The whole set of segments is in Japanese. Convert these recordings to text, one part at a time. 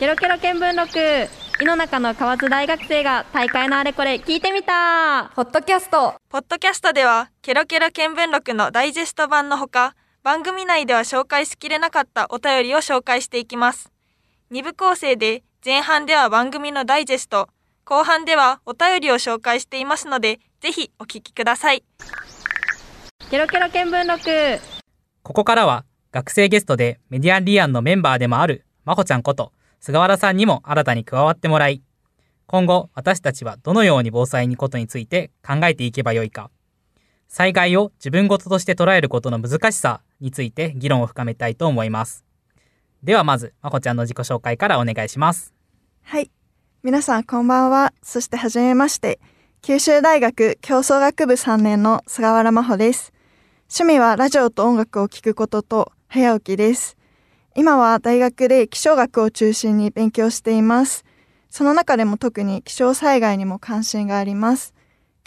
ケロケロ見聞録井の中の河津大学生が大会のあれこれ聞いてみたポッドキャストポッドキャストではケロケロ見聞録のダイジェスト版のほか番組内では紹介しきれなかったお便りを紹介していきます2部構成で前半では番組のダイジェスト後半ではお便りを紹介していますのでぜひお聞きくださいケロケロ見聞録ここからは学生ゲストでメディアリアンのメンバーでもあるまほちゃんこと菅原さんにも新たに加わってもらい、今後私たちはどのように防災にことについて考えていけばよいか、災害を自分ごととして捉えることの難しさについて議論を深めたいと思います。ではまず、まこちゃんの自己紹介からお願いします。はい。皆さんこんばんは。そしてはじめまして。九州大学競争学部3年の菅原真帆です。趣味はラジオと音楽を聴くことと早起きです。今は大学で気象学を中心に勉強しています。その中でも特に気象災害にも関心があります。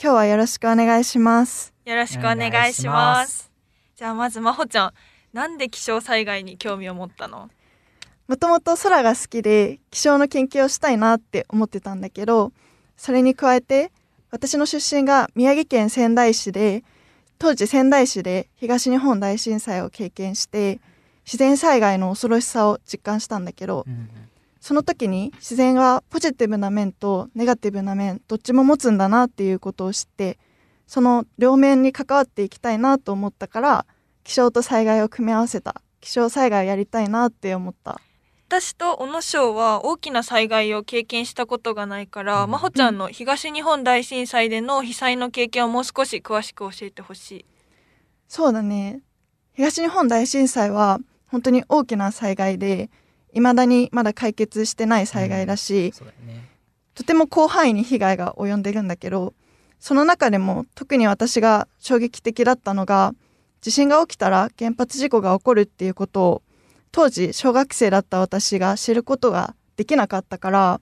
今日はよろしくお願いします。よろしくお願いします。じゃあまずまほちゃん、なんで気象災害に興味を持ったのもともと空が好きで気象の研究をしたいなって思ってたんだけど、それに加えて私の出身が宮城県仙台市で、当時仙台市で東日本大震災を経験して、自然災害の恐ろしさを実感したんだけど、その時に自然はポジティブな面とネガティブな面どっちも持つんだなっていうことを知ってその両面に関わっていきたいなと思ったから気象と災害を組み合わせた気象災害をやりたいなって思った。私と小野省は大きな災害を経験したことがないから、真帆ちゃんの東日本大震災での被災の経験をもう少し詳しく教えてほしい。そうだね東日本大震災は本当に大きな災害でいまだにまだ解決してない災害だし、うんだね、とても広範囲に被害が及んでるんだけどその中でも特に私が衝撃的だったのが地震が起きたら原発事故が起こるっていうことを当時小学生だった私が知ることができなかったから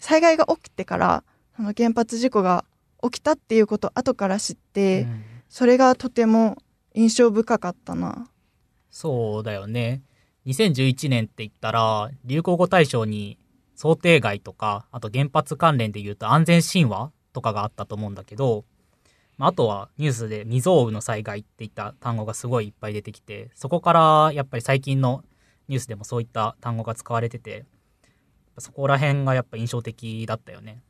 災害が起きてからその原発事故が起きたっていうことを後から知って、うん、それがとても印象深かったな。そうだよね。2011年って言ったら、流行語大賞に想定外とか、あと原発関連で言うと安全神話とかがあったと思うんだけど、まあ、とはニュースで未曾有の災害っていった単語がすごいいっぱい出てきて、そこからやっぱり最近のニュースでもそういった単語が使われてて、そこら辺がやっぱ印象的だったよね。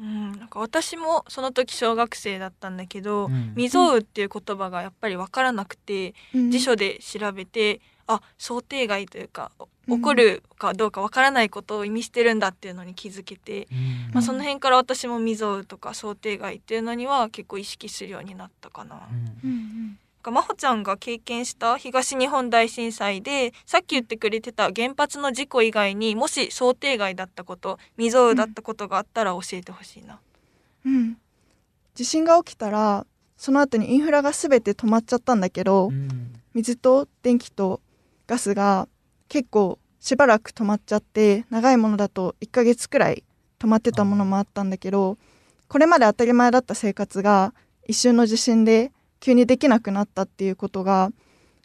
うん、なんか私もその時小学生だったんだけど「未曾有」っていう言葉がやっぱり分からなくて、うん、辞書で調べてあ想定外というか起こるかどうか分からないことを意味してるんだっていうのに気づけて、うん、まあ、その辺から私も未曾有とか想定外っていうのには結構意識するようになったかな。うん真帆ちゃんが経験した東日本大震災でさっき言ってくれてた原発の事故以外にもし想定外だったこと未曾有だったことがあったら教えてほしいな、うん、うん、地震が起きたらその後にインフラが全て止まっちゃったんだけど、うん、水と電気とガスが結構しばらく止まっちゃって長いものだと1ヶ月くらい止まってたものもあったんだけどこれまで当たり前だった生活が一瞬の地震で急にできなくなったっていうことが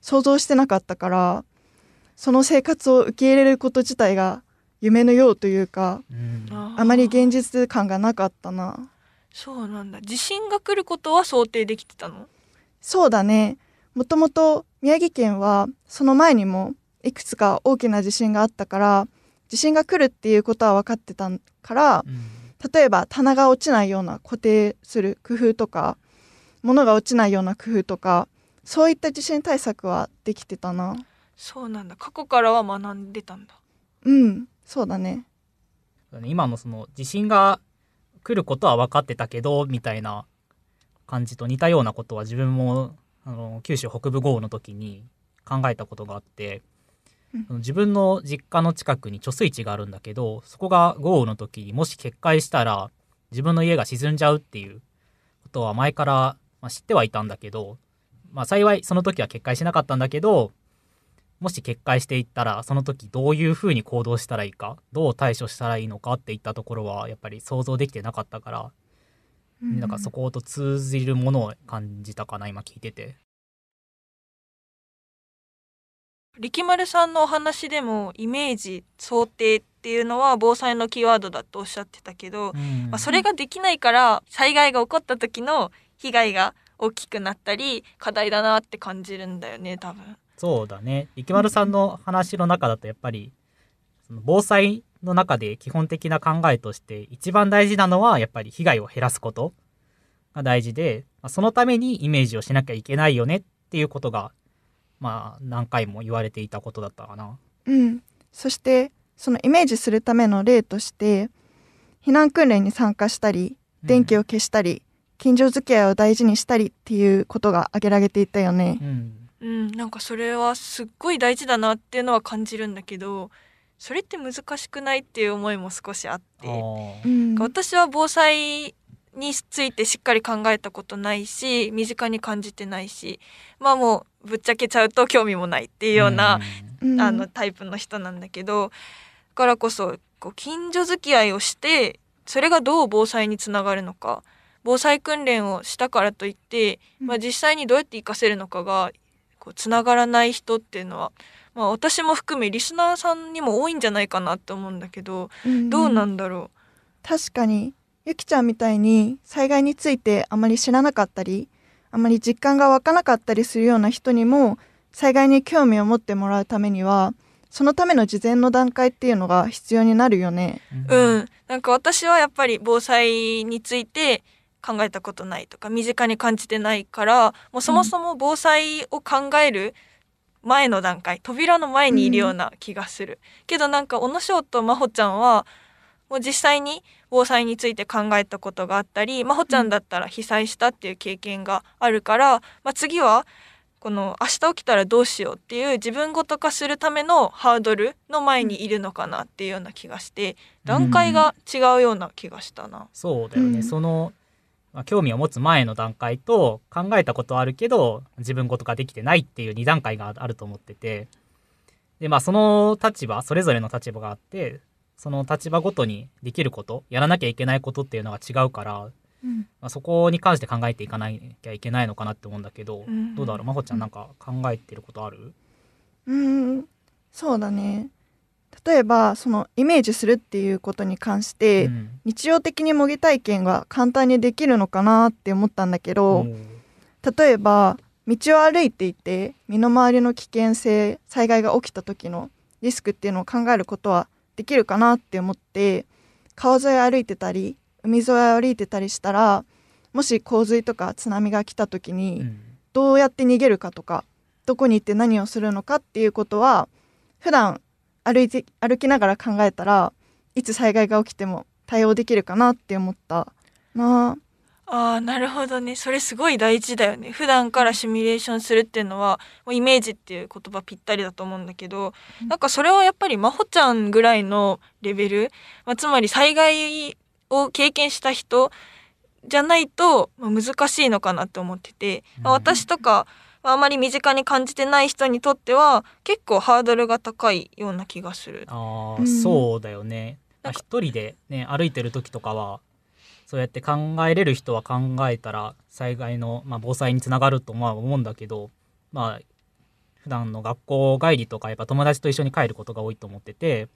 想像してなかったからその生活を受け入れること自体が夢のようというか、うん、あまり現実感がなかったなそうなんだ地震が来ることは想定できてたのそうだねもともと宮城県はその前にもいくつか大きな地震があったから地震が来るっていうことは分かってたから、うん、例えば棚が落ちないような固定する工夫とか物が落ちないような工夫とかそういった地震対策はできてたなそうなんだ過去からは学んでたんだうんそうだね今のその地震が来ることは分かってたけどみたいな感じと似たようなことは自分もあの九州北部豪雨の時に考えたことがあって、うん、自分の実家の近くに貯水池があるんだけどそこが豪雨の時にもし決壊したら自分の家が沈んじゃうっていうことは前からまあ、知ってはいたんだけど、まあ、幸いその時は決壊しなかったんだけどもし決壊していったらその時どういうふうに行動したらいいかどう対処したらいいのかっていったところはやっぱり想像できてなかったから、うん、なんかそこと通じるものを感じたかな今聞いてて。力丸さんのお話でもイメージ想定っていうのは防災のキーワードだとおっしゃってたけど、うん、まあ、それができないから災害が起こった時の被害が大きくなったり課題だなって感じるんだよね多分。そうだね池丸さんの話の中だとやっぱり、その防災の中で基本的な考えとして一番大事なのはやっぱり被害を減らすことが大事で、そのためにイメージをしなきゃいけないよねっていうことがまあ何回も言われていたことだったかな。うん、そしてそのイメージするための例として避難訓練に参加したり電気を消したり、近所付き合いを大事にしたりっていうことが挙げられていたよね。うん、うん、なんかそれはすっごい大事だなっていうのは感じるんだけどそれって難しくないっていう思いも少しあって私は防災についてしっかり考えたことないし身近に感じてないしまあもうぶっちゃけちゃうと興味もないっていうような、うん、あのタイプの人なんだけどだからこそこう近所付き合いをしてそれがどう防災につながるのか防災訓練をしたからといって、まあ、実際にどうやって活かせるのかがこうつながらない人っていうのは、まあ、私も含めリスナーさんにも多いんじゃないかなって思うんだけど、うん、どうなんだろう確かにゆきちゃんみたいに災害についてあまり知らなかったりあまり実感が湧かなかったりするような人にも災害に興味を持ってもらうためにはそのための事前の段階っていうのが必要になるよね。うん、なんか私はやっぱり防災について考えたことないとか身近に感じてないからもうそもそも防災を考える前の段階、うん、扉の前にいるような気がする、うん、けどなんか小野翔と真帆ちゃんはもう実際に防災について考えたことがあったり真帆ちゃんだったら被災したっていう経験があるから、まあ、次はこの明日起きたらどうしようっていう自分ごと化するためのハードルの前にいるのかなっていうような気がして段階が違うような気がしたな。うん、そうだよね、そのまあ、興味を持つ前の段階と考えたことあるけど自分ごとができてないっていう2段階があると思っててでまあその立場それぞれの立場があってその立場ごとにできることやらなきゃいけないことっていうのが違うから、うん、まあ、そこに関して考えていかなきゃいけないのかなって思うんだけど、うん、どうだろうまほちゃんなんか考えてることあるうんそうだね例えばそのイメージするっていうことに関して、うん、日常的に模擬体験が簡単にできるのかなって思ったんだけど例えば道を歩いていて身の回りの危険性災害が起きた時のリスクっていうのを考えることはできるかなって思って川沿い歩いてたり海沿い歩いてたりしたらもし洪水とか津波が来た時に、どうやって逃げるかとかどこに行って何をするのかっていうことは普段歩いて歩きながら考えたらいつ災害が起きても対応できるかなって思ったなあなるほどねそれすごい大事だよね普段からシミュレーションするっていうのはもうイメージっていう言葉ぴったりだと思うんだけど、うん、なんかそれはやっぱり真帆ちゃんぐらいのレベル、まあ、つまり災害を経験した人じゃないと難しいのかなって思ってて、うん、私とかまあ、あまり身近に感じてない人にとっては結構ハードルが高いような気がする。あ、うん、そうだよね一人で、ね、歩いてる時とかはそうやって考えれる人は考えたら災害の、まあ、防災につながるとまあ思うんだけど、まあ普段の学校帰りとかやっぱ友達と一緒に帰ることが多いと思ってて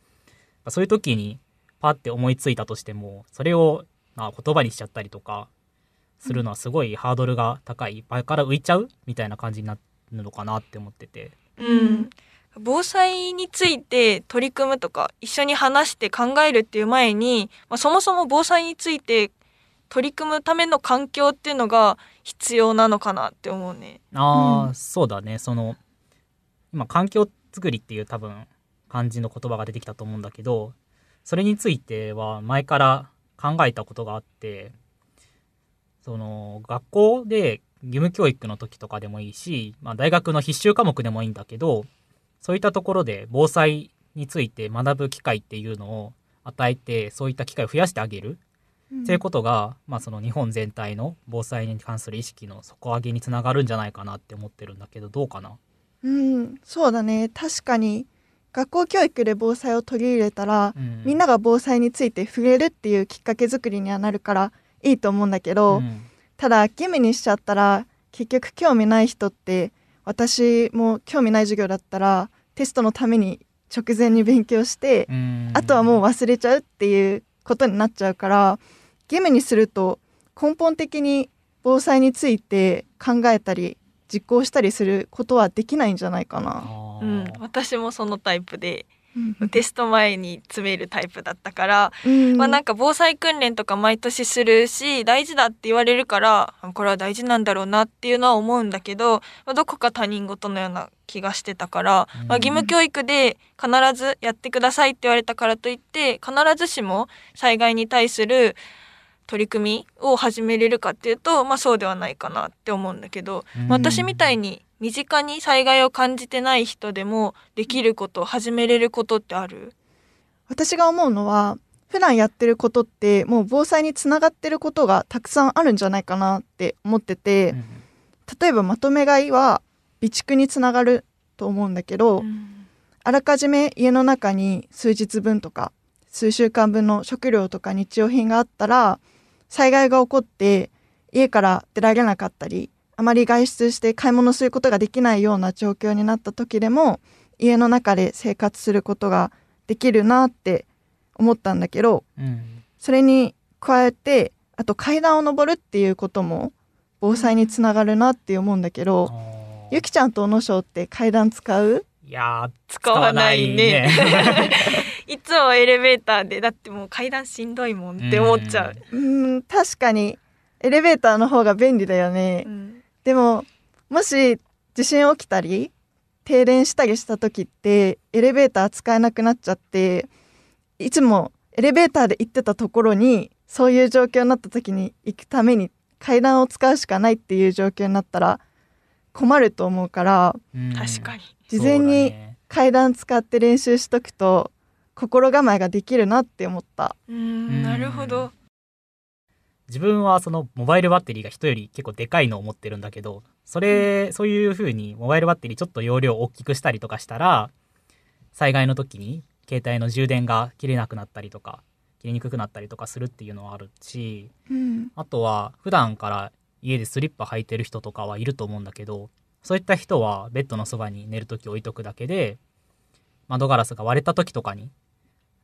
そういう時にパッて思いついたとしてもそれをまあ言葉にしちゃったりとかするのはすごいハードルが高いいっぱいから浮いちゃうみたいな感じになるのかなって思ってて。うん防災について取り組むとか一緒に話して考えるっていう前に、まあ、そもそも防災について取り組むための環境っていうのが必要なのかなって思うね。ああ、うん、そうだねその今環境づくりっていう多分感じの言葉が出てきたと思うんだけどそれについては前から考えたことがあってその学校で義務教育の時とかでもいいし、まあ、大学の必修科目でもいいんだけどそういったところで防災について学ぶ機会っていうのを与えてそういった機会を増やしてあげるそういうことが、まあ、その日本全体の防災に関する意識の底上げにつながるんじゃないかなって思ってるんだけどどうかなうんそうだね確かに学校教育で防災を取り入れたら、うん、みんなが防災について触れるっていうきっかけ作りにはなるからいいと思うんだけど、うん、ただ義務にしちゃったら結局興味ない人って私も興味ない授業だったらテストのために直前に勉強して、うん、あとはもう忘れちゃうっていうことになっちゃうから義務にすると根本的に防災について考えたり実行したりすることはできないんじゃないかな。うん、私もそのタイプでテスト前に詰めるタイプだったから、うん、まあなんか防災訓練とか毎年するし大事だって言われるからこれは大事なんだろうなっていうのは思うんだけど、まあ、どこか他人事のような気がしてたから、まあ、義務教育で必ずやってくださいって言われたからといって必ずしも災害に対する取り組みを始めれるかっていうと、まあ、そうではないかなって思うんだけど、まあ、私みたいに身近に災害を感じてない人でもできること始めれることってある私が思うのは普段やってることってもう防災につながってることがたくさんあるんじゃないかなって思ってて、うん、例えばまとめ買いは備蓄につながると思うんだけど、うん、あらかじめ家の中に数日分とか数週間分の食料とか日用品があったら災害が起こって家から出られなかったりあまり外出して買い物することができないような状況になった時でも家の中で生活することができるなって思ったんだけど、うん、それに加えてあと階段を上るっていうことも防災につながるなって思うんだけど、うん、ゆきちゃんと小野翔って階段使ういや使わないね。いつもエレベーターでだってもう階段しんどいもんって思っちゃう。うん確かにエレベーターの方が便利だよね。うんでももし地震起きたり停電したりした時ってエレベーター使えなくなっちゃっていつもエレベーターで行ってたところにそういう状況になった時に行くために階段を使うしかないっていう状況になったら困ると思うから確かに事前に階段使って練習しとくと心構えができるなって思った。うんなるほど自分はそのモバイルバッテリーが人より結構でかいのを持ってるんだけどそれそういう風にモバイルバッテリーちょっと容量を大きくしたりとかしたら災害の時に携帯の充電が切れなくなったりとか切れにくくなったりとかするっていうのはあるし、うん、あとは普段から家でスリッパ履いてる人とかはいると思うんだけどそういった人はベッドのそばに寝る時置いとくだけで窓ガラスが割れた時とかに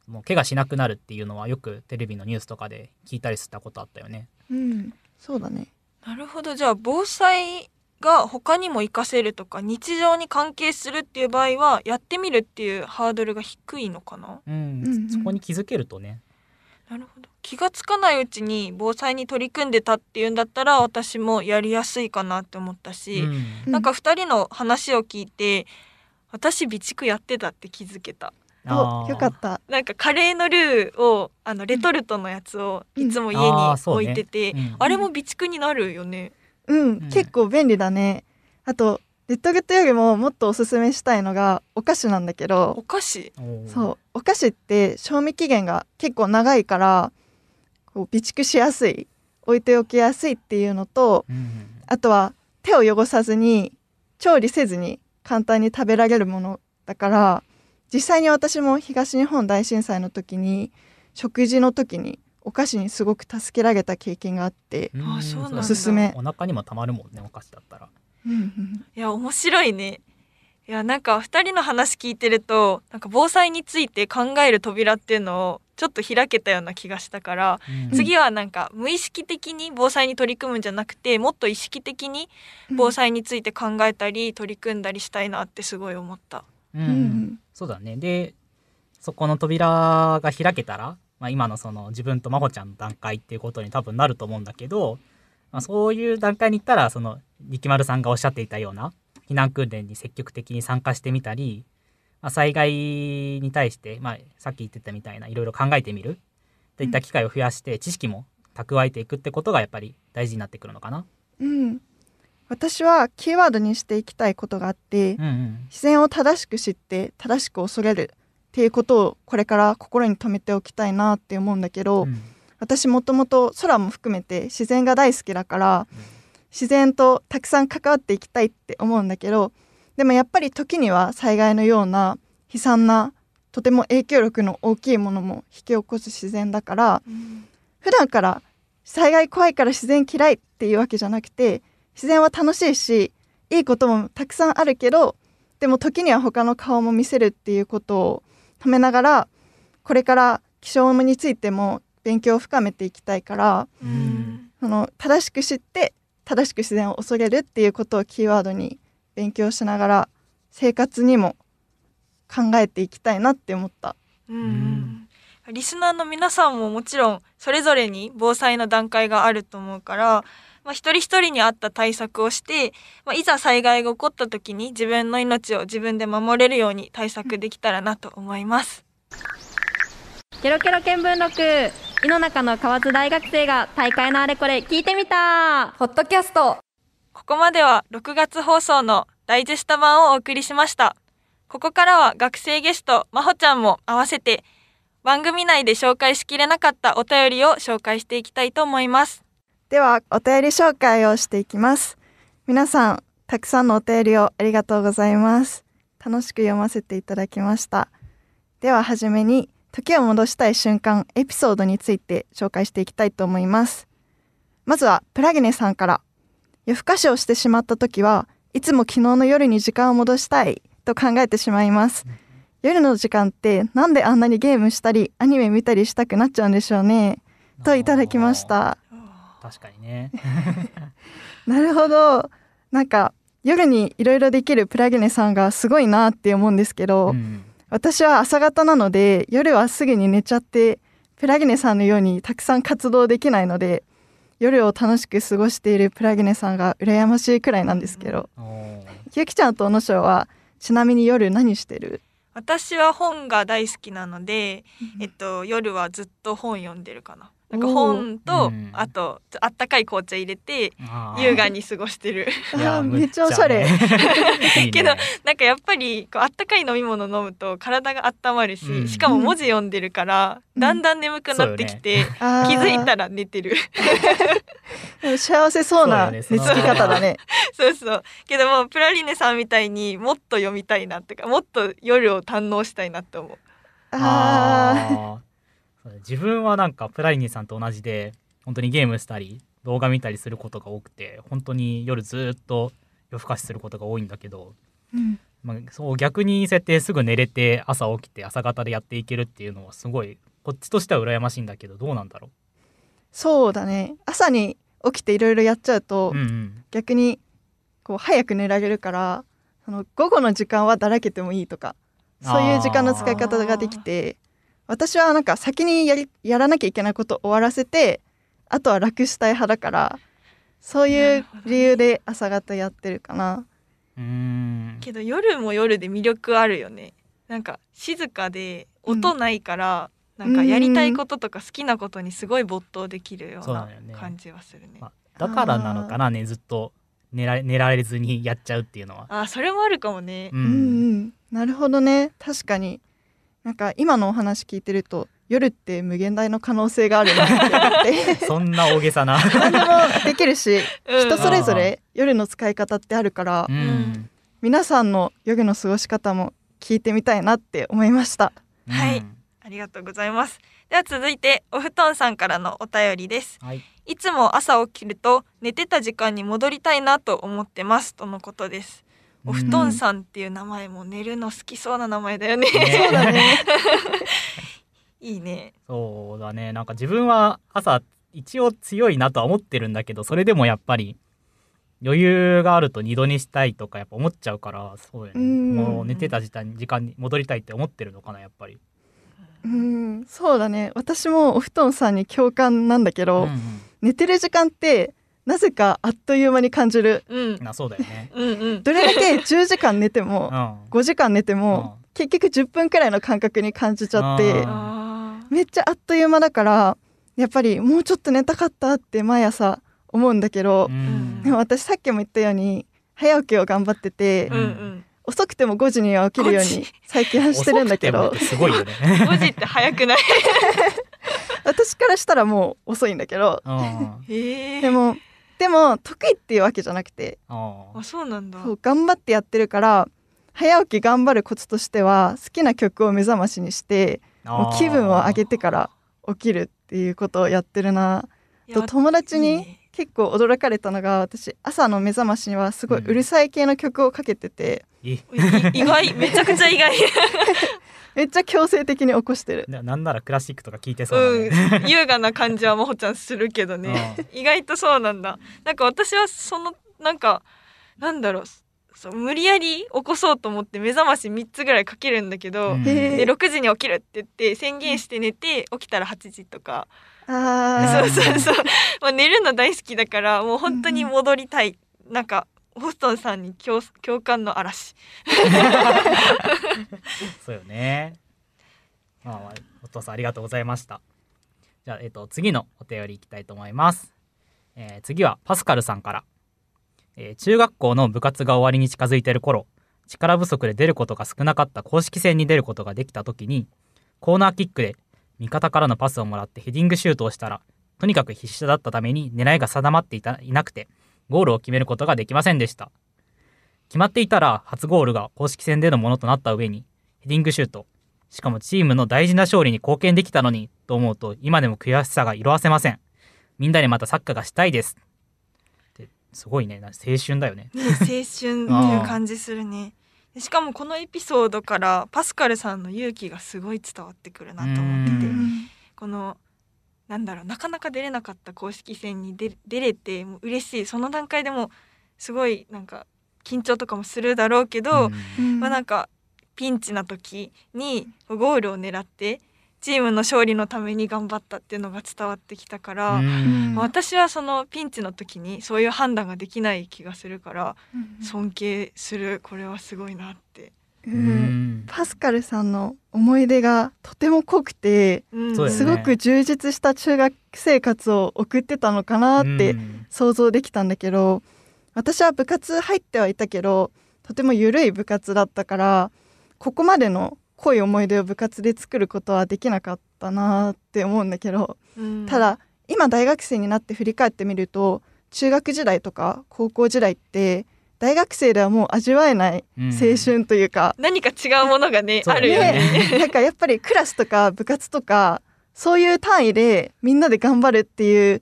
もう怪我しなくなるっていうのはよくテレビのニュースとかで聞いたりしたことあったよね。うん、そうだねなるほどじゃあ防災が他にも活かせるとか日常に関係するっていう場合はやってみるっていうハードルが低いのかな、うん、うんそこに気づけるとねなるほど気が付かないうちに防災に取り組んでたっていうんだったら私もやりやすいかなって思ったし、うん、なんか2人の話を聞いて私備蓄やってたって気づけた。あよかったなんかカレーのルーをあのレトルトのやつをいつも家に置いてて、うんあね、あれも備蓄になるよねうん、結構便利だねあとレッドゲットよりももっとおすすめしたいのがお菓子なんだけどお菓子そうお菓子って賞味期限が結構長いからこう備蓄しやすい置いておきやすいっていうのと、うん、あとは手を汚さずに調理せずに簡単に食べられるものだから実際に私も東日本大震災の時に食事の時にお菓子にすごく助けられた経験があっておすすめお腹にもたまるもんねお菓子だったら、いや面白いねいやなんか2人の話聞いてるとなんか防災について考える扉っていうのをちょっと開けたような気がしたから、うん、次はなんか無意識的に防災に取り組むんじゃなくてもっと意識的に防災について考えたり取り組んだりしたいなってすごい思った。うん、うんそうだね。で、そこの扉が開けたら、まあ、今のその自分と真帆ちゃんの段階っていうことに多分なると思うんだけど、まあ、そういう段階に行ったらその力丸さんがおっしゃっていたような避難訓練に積極的に参加してみたり、まあ、災害に対して、まあ、さっき言ってたみたいないろいろ考えてみるといった機会を増やして知識も蓄えていくってことがやっぱり大事になってくるのかな。うん私はキーワードにしていきたいことがあって、うんうん、自然を正しく知って正しく恐れるっていうことをこれから心に留めておきたいなって思うんだけど、うん、私もともと空も含めて自然が大好きだから、うん、自然とたくさん関わっていきたいって思うんだけどでもやっぱり時には災害のような悲惨なとても影響力の大きいものも引き起こす自然だから、うん、普段から災害怖いから自然嫌いっていうわけじゃなくて自然は楽しいしいいこともたくさんあるけどでも時には他の顔も見せるっていうことをためながらこれから気象についても勉強を深めていきたいから、うん、その正しく知って正しく自然を恐れるっていうことをキーワードに勉強しながら生活にも考えていきたいなって思った。うんリスナーの皆さんももちろんそれぞれに防災の段階があると思うからまあ、一人一人に合った対策をして、まあ、いざ災害が起こった時に自分の命を自分で守れるように対策できたらなと思います。ケロケロ見聞録井の中の河津大学生が大会のあれこれ聞いてみたホットキャストここまでは6月放送のダイジェスト版をお送りしました。ここからは学生ゲストまほちゃんも合わせて番組内で紹介しきれなかったお便りを紹介していきたいと思います。では、お便り紹介をしていきます。皆さん、たくさんのお便りをありがとうございます。楽しく読ませていただきました。では、はじめに、時を戻したい瞬間、エピソードについて紹介していきたいと思います。まずは、プラギネさんから。夜更かしをしてしまった時はいつも昨日の夜に時間を戻したいと考えてしまいます。夜の時間ってなんであんなにゲームしたりアニメ見たりしたくなっちゃうんでしょうねといただきました確かにね なるほどなんか夜にいろいろできるプラグネさんがすごいなって思うんですけど、うん、私は朝方なので夜はすぐに寝ちゃってプラグネさんのようにたくさん活動できないので夜を楽しく過ごしているプラグネさんが羨ましいくらいなんですけど、うん、ゆきちゃんとのしはちなみに夜何してる私は本が大好きなので、えっと、夜はずっと本読んでるかな。なんか本と、あとあったかい紅茶入れて優雅に過ごしてるめっちゃおしゃれ けどなんかやっぱりこうあったかい飲み物飲むと体が温まるし、うん、しかも文字読んでるから、うん、だんだん眠くなってきて、ね、気づいたら寝てる 幸せそうな寝つき方だねそうそうけどもプラリネさんみたいにもっと読みたいなってかもっと夜を堪能したいなって思うああ自分はなんかプライニーさんと同じで本当にゲームしたり動画見たりすることが多くて本当に夜ずっと夜更かしすることが多いんだけど、うん、まあ、そう逆に設定すぐ寝れて朝起きて朝方でやっていけるっていうのはすごいこっちとしては羨ましいんだけどどうなんだろうそうだね朝に起きていろいろやっちゃうと、うんうん、逆にこう早く寝られるからその午後の時間はだらけてもいいとかそういう時間の使い方ができて私はなんか先にやりやらなきゃいけないこと終わらせてあとは楽したい派だからそういう理由で朝方やってるかな。うんけど夜も夜で魅力あるよね。なんか静かで音ないから、うん、なんかやりたいこととか好きなことにすごい没頭できるような感じはするね。だねまあ、だからなのかなねずっと寝られ寝られずにやっちゃうっていうのは。あそれもあるかもね。うん、うん、なるほどね確かになんか今のお話聞いてると夜って無限大の可能性があるなって思って そんな大げさな何でもできるし、人それぞれ夜の使い方ってあるから、うん、皆さんの夜の過ごし方も聞いてみたいなって思いました、うん、はいありがとうございますでは続いてお布団さんからのお便りです、はい、いつも朝起きると寝てた時間に戻りたいなと思ってますとのことですお布団さんっていう名前も寝るの好きそうな名前だよね。そうだね。いいね。そうだね。なんか自分は朝一応強いなとは思ってるんだけど、それでもやっぱり余裕があると二度にしたいとかやっぱ思っちゃうから、そうだね。もう寝てた時間時間に戻りたいって思ってるのかなやっぱり。うん、そうだね。私もお布団さんに共感なんだけど、うんうん、寝てる時間ってなぜかあっという間に感じる、なそうだよねうん、どれだけ10時間寝ても、うん、5時間寝ても、うん、結局10分くらいの感覚に感じちゃってめっちゃあっという間だからやっぱりもうちょっと寝たかったって毎朝思うんだけど、うん、でも私さっきも言ったように早起きを頑張ってて。うんうん遅くても5時には起きるように最近はしてるんだけどすごいよね5時って早くない 私からしたらもう遅いんだけど、でもでも得意っていうわけじゃなくてあそうなんだそう頑張ってやってるから早起き頑張るコツとしては好きな曲を目覚ましにしてもう気分を上げてから起きるっていうことをやってるなと友達に結構驚かれたのが私朝の目覚ましにはすごいうるさい系の曲をかけてて、うん、意外めちゃくちゃ意外 めっちゃ強制的に起こしてるなんならクラシックとか聞いてそう、ねうん、優雅な感じはもほちゃんするけどね、意外とそうなんだなんか私はそのなんかなんだろうそう無理やり起こそうと思って目覚まし3つぐらいかけるんだけど、で6時に起きるって言って宣言して寝て起きたら8時とかあそうそうそう、まあ、寝るの大好きだからもう本当に戻りたい、うん、なんかホストンさんに共共感の嵐 そうよね、まあ、まあ、お父さんありがとうございましたじゃあ、えーと、と次のお便りいきたいと思います、えー、次はパスカルさんから、えー、中学校の部活が終わりに近づいてる頃力不足で出ることが少なかった公式戦に出ることができた時にコーナーキックで味方からのパスをもらってヘディングシュートをしたらとにかく必死だったために狙いが定まっていたいなくてゴールを決めることができませんでした。決まっていたら初ゴールが公式戦でのものとなった上に、ヘディングシュート、しかもチームの大事な勝利に貢献できたのにと思うと今でも悔しさが色あせません。みんなでまたサッカーがしたいです。すごいね、青春だよね。青春っていう感じするね。しかもこのエピソードからパスカルさんの勇気がすごい伝わってくるなと思ってて、このなんだろうなかなか出れなかった公式戦に出れてもう嬉しいその段階でもすごいなんか緊張とかもするだろうけど、うん、まあ、なんかピンチな時にゴールを狙ってチームの勝利のために頑張ったっていうのが伝わってきたから、うん、私はそのピンチの時にそういう判断ができない気がするから尊敬するこれはすごいなってうん、パスカルさんの思い出がとても濃くて、うん、すごく充実した中学生活を送ってたのかなって想像できたんだけど、うん、私は部活入ってはいたけどとても緩い部活だったからここまでの濃い思い出を部活で作ることはできなかったなって思うんだけど、ただ今大学生になって振り返ってみると中学時代とか高校時代って大学生ではもう味わえない青春というか、うん、何か違うものがねあるよねなんかやっぱりクラスとか部活とかそういう単位でみんなで頑張るっていう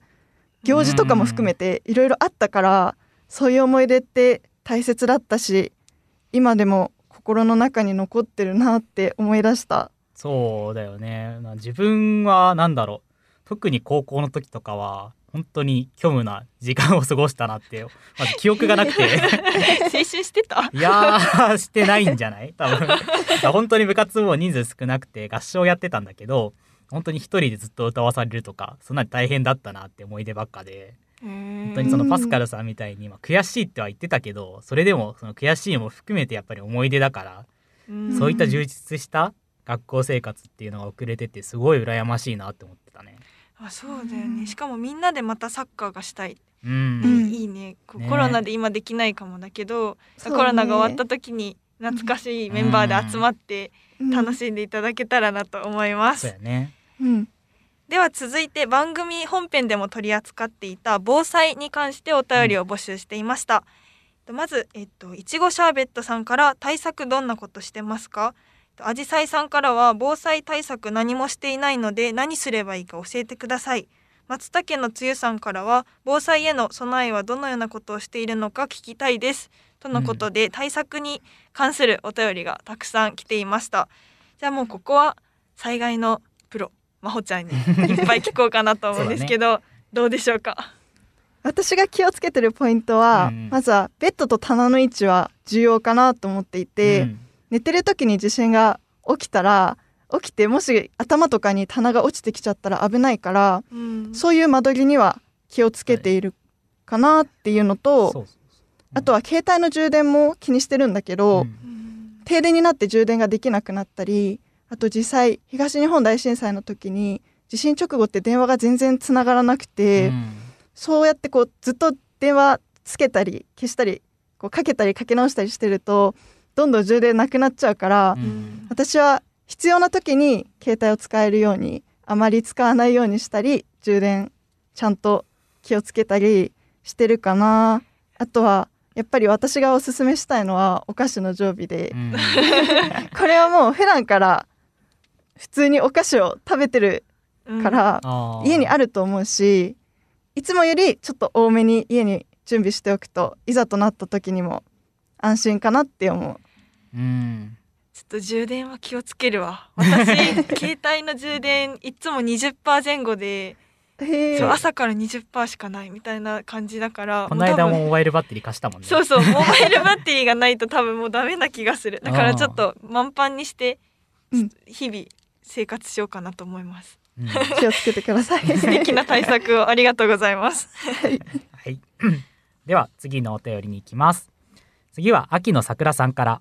行事とかも含めていろいろあったから、そういう思い出って大切だったし今でも心の中に残ってるなって思い出したそうだよね、まあ、自分は何だろう特に高校の時とかは本当に虚無な時間を過ごしたなってまず記憶がなくて 青春してたいやしてないんじゃない多分 本当に部活も人数少なくて合唱やってたんだけど本当に一人でずっと歌わされるとかそんなに大変だったなって思い出ばっかで本当にそのパスカルさんみたいに、まあ、悔しいっては言ってたけどそれでもその悔しいも含めてやっぱり思い出だからそういった充実した学校生活っていうのが遅れててすごい羨ましいなって思ってたね。あそうだよね、しかもみんなでまたサッカーがしたい、うんね、いいねコロナで今できないかもだけど、ね、コロナが終わった時に懐かしいメンバーで集まって楽しんでいただけたらなと思います。うん、うでは続いて番組本編でも取り扱っていた防災に関してお便りを募集していました。うん、まず、えっと、いちごシャーベットさんから対策どんなことしてますかアジサイさんからは防災対策何もしていないので何すればいいか教えてください。松茸のつゆさんからは防災への備えはどのようなことをしているのか聞きたいですとのことで、うん、対策に関するお便りがたくさん来ていましたじゃあもうここは災害のプロまほちゃんにいっぱい聞こうかなと思うんですけど、ね、どうでしょうか私が気をつけてるポイントは、うん、まずはベッドと棚の位置は重要かなと思っていて、うん寝てる時に地震が起きたら起きてもし頭とかに棚が落ちてきちゃったら危ないから、うん、そういう間取りには気をつけているかなっていうのと、あとは携帯の充電も気にしてるんだけど、うん、停電になって充電ができなくなったりあと実際東日本大震災の時に地震直後って電話が全然つながらなくて、うん、そうやってこうずっと電話つけたり消したりこうかけたりかけ直したりしてるとどんどん充電なくなっちゃうから、うん、私は必要な時に携帯を使えるようにあまり使わないようにしたり充電ちゃんと気をつけたりしてるかなあとはやっぱり私がおすすめしたいのはお菓子の常備で、うん、これはもう普段から普通にお菓子を食べてるから、家にあると思うしいつもよりちょっと多めに家に準備しておくといざとなった時にも安心かなって思う。うんちょっと充電は気をつけるわ私携帯の充電いつも20%前後で朝から20%しかないみたいな感じだからこの間もモバイルバッテリー貸したもんねそうそうモバイルバッテリーがないと多分もうダメな気がするだからちょっと満帆にして日々生活しようかなと思います、うん、気をつけてください 素敵な対策をありがとうございますはい、はい、では次のお便りに行きます次は秋の桜さんから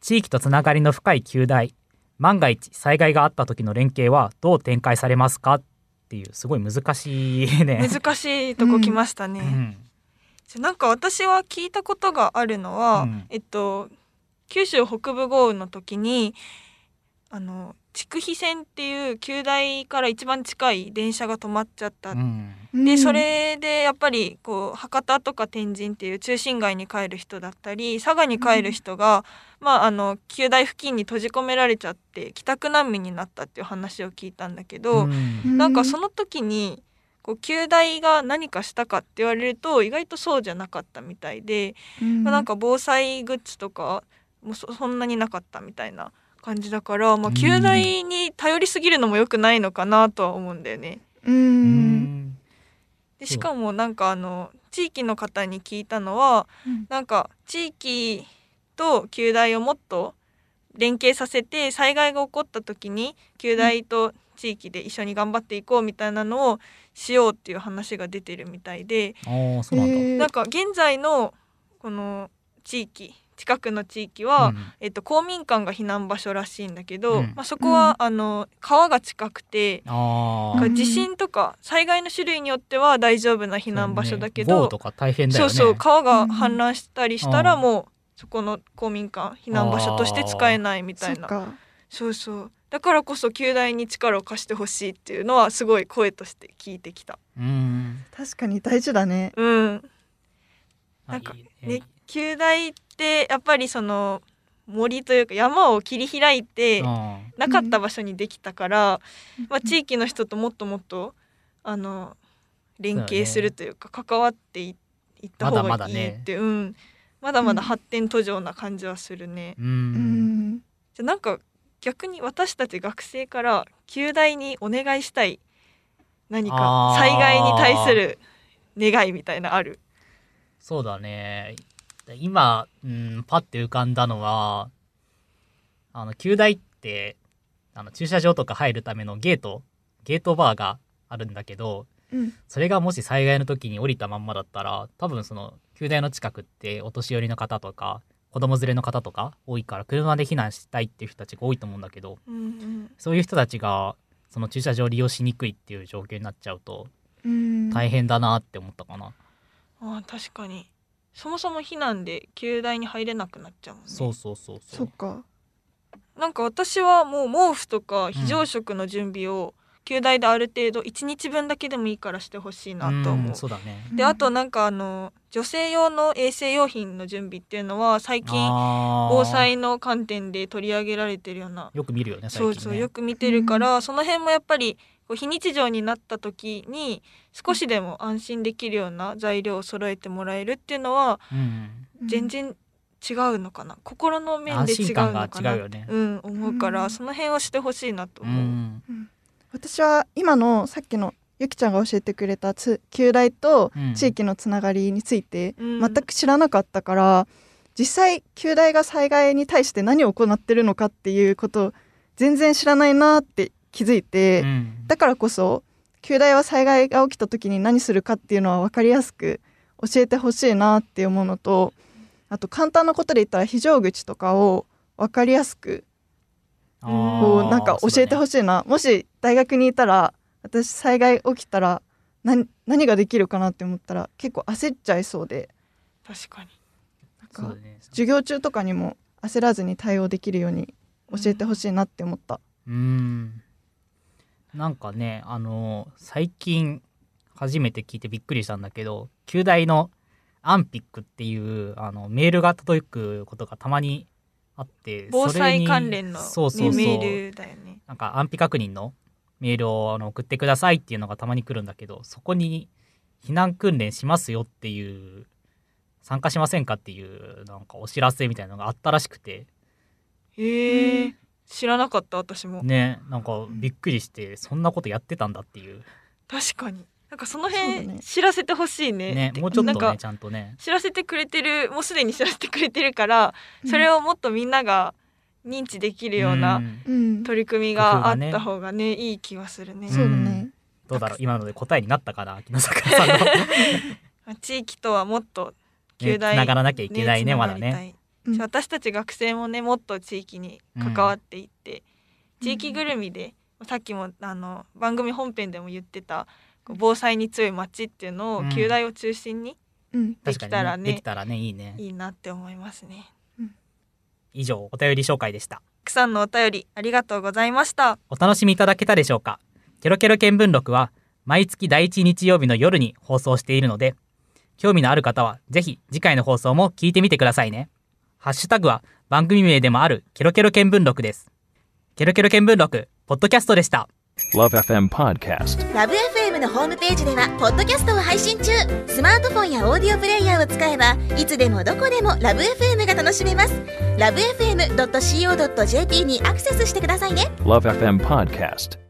地域とつながりの深い旧大万が一災害があった時の連携はどう展開されますかっていうすごい難しいね難しいとこ来ましたね、うん、なんか私は聞いたことがあるのは、うん、えっと九州北部豪雨の時にあの筑肥線っていう旧大から一番近い電車が止まっちゃった、うん、でそれでやっぱりこう博多とか天神っていう中心街に帰る人だったり佐賀に帰る人が、うん、まあ、あの旧大付近に閉じ込められちゃって帰宅難民になったっていう話を聞いたんだけど、うん、なんかその時にこう旧大が何かしたかって言われると意外とそうじゃなかったみたいで、うん、まあ、なんか防災グッズとかもそんなになかったみたいな感じだから、まあ、旧大に頼りすぎるのもよくないのかなとは思うんだよね。うんでしかもなんかあの地域の方に聞いたのは、うん、なんか地域と旧大をもっと連携させて災害が起こった時に旧大と地域で一緒に頑張っていこうみたいなのをしようっていう話が出てるみたいでうん、なんか現在のこの地域近くの地域は、うん、えっと、公民館が避難場所らしいんだけど、うん、まあ、そこは、うん、あの川が近くて地震とか災害の種類によっては大丈夫な避難場所だけど、ねね、そうそう川が氾濫したりしたらもうそこの公民館避難場所として使えないみたいな。そうそうだからこそ旧大に力を貸してほしいっていうのはすごい声として聞いてきた。うん確かに大事だね。うん。なんかね、ね、旧大ってやっぱりその森というか山を切り開いてなかった場所にできたから、うん、まあ、地域の人ともっともっとあの連携するというか関わっていった方がいいって、ね、うん、まだまだ発展途上な感じはするね。うん、じゃなんか逆に私たち学生から旧大にお願いしたい何か災害に対する願いみたいなあるそうだね今、うん、パッて浮かんだのは、あの、旧大って、あの、駐車場とか入るためのゲート、ゲートバーがあるんだけど、うん、それがもし災害の時に降りたまんまだったら、多分その、旧大の近くってお年寄りの方とか、子供連れの方とか多いから、車で避難したいっていう人たちが多いと思うんだけど、うんうん、そういう人たちが、その駐車場を利用しにくいっていう状況になっちゃうと、大変だなって思ったかな。あ確かにそもそも避難で旧大に入れなくなっちゃうもんねそうそうそうそうそっかなんか私はもう毛布とか非常食の準備を、旧大である程度1日分だけでもいいからしてほしいなと思う。うそうだね、であとなんかあの女性用の衛生用品の準備っていうのは最近防災の観点で取り上げられてるようなよく見るよね最近ねそうそうよく見てるから、その辺もやっぱりこう非日常になった時に少しでも安心できるような材料を揃えてもらえるっていうのは、全然違うのかな、心の面で違うのかなう、ん、思うから、その辺はしてほしいなと思う、うん、うん、私は今のさっきのゆきちゃんが教えてくれた旧大と地域のつながりについて全く知らなかったから、実際旧大が災害に対して何を行ってるのかっていうことを全然知らないなって気づいて、うん、だからこそ旧大は災害が起きた時に何するかっていうのは分かりやすく教えてほしいなっていうものとあと簡単なことで言ったら非常口とかを分かりやすくこうなんか教えてほしいな、ね、もし大学にいたら私災害起きたら何何ができるかなって思ったら結構焦っちゃいそうで確かになんか、授業中とかにも焦らずに対応できるように教えてほしいなって思った。うんなんかねあの最近初めて聞いてびっくりしたんだけど旧大のアンピックっていうあのメールが届くことがたまにあって防災関連の、そうそうそうメールだよねなんか安否確認のメールをあの送ってくださいっていうのがたまに来るんだけどそこに避難訓練しますよっていう参加しませんかっていうなんかお知らせみたいなのがあったらしくてへえ知らなかった私もねなんかびっくりしてそんなことやってたんだっていう確かになんかその辺知らせてほしいね、ねね、もうちょっとねちゃんとね知らせてくれてるもうすでに知らせてくれてるからそれをもっとみんなが認知できるような取り組みがあった方がね、うん、いい気はするね、うねどうだろう今ので答えになったかなさんの 地域とはもっと球大、ね、繋がらなきゃいけないねまだねうん、私たち学生もねもっと地域に関わっていって、うん、地域ぐるみで、さっきもあの番組本編でも言ってた防災に強い町っていうのを旧大を中心にできたらね,、できたらねいいねいいなって思いますね、うん、以上お便り紹介でしたくさんのお便りありがとうございましたお楽しみいただけたでしょうかケロケロ見聞録は毎月第1日曜日の夜に放送しているので興味のある方はぜひ次回の放送も聞いてみてくださいね。ハッシュタグは番組名でもあるケロケロ見聞録です。ケロケロ見聞録、ポッドキャストでした。LoveFM Podcast。LoveFM のホームページでは、ポッドキャストを配信中。スマートフォンやオーディオプレイヤーを使えば、いつでもどこでも LoveFM が楽しめます。LoveFM.co.jp にアクセスしてくださいね。LoveFM Podcast。